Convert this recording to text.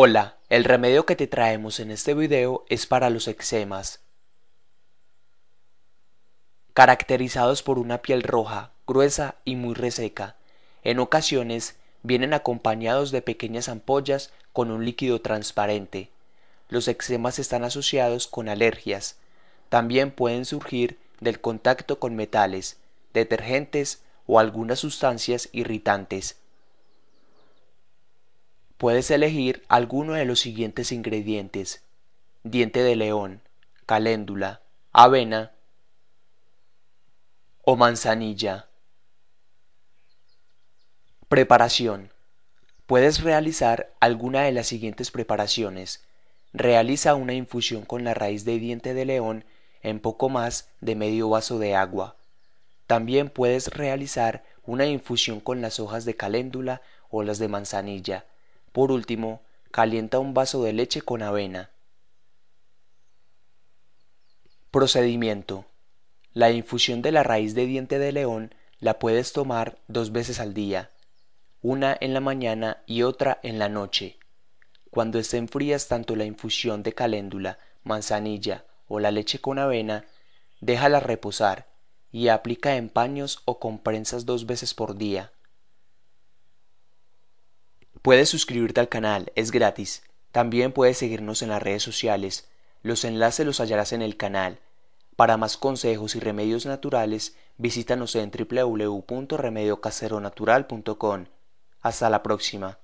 Hola, el remedio que te traemos en este video es para los eczemas. Caracterizados por una piel roja, gruesa y muy reseca. En ocasiones vienen acompañados de pequeñas ampollas con un líquido transparente. Los eczemas están asociados con alergias. También pueden surgir del contacto con metales, detergentes o algunas sustancias irritantes puedes elegir alguno de los siguientes ingredientes. Diente de león, caléndula, avena o manzanilla. Preparación. Puedes realizar alguna de las siguientes preparaciones. Realiza una infusión con la raíz de diente de león en poco más de medio vaso de agua. También puedes realizar una infusión con las hojas de caléndula o las de manzanilla. Por último, calienta un vaso de leche con avena. Procedimiento. La infusión de la raíz de diente de león la puedes tomar dos veces al día, una en la mañana y otra en la noche. Cuando estén frías tanto la infusión de caléndula, manzanilla o la leche con avena, déjala reposar y aplica en paños o con dos veces por día. Puedes suscribirte al canal, es gratis. También puedes seguirnos en las redes sociales. Los enlaces los hallarás en el canal. Para más consejos y remedios naturales, visítanos en www.remediocaseronatural.com. Hasta la próxima.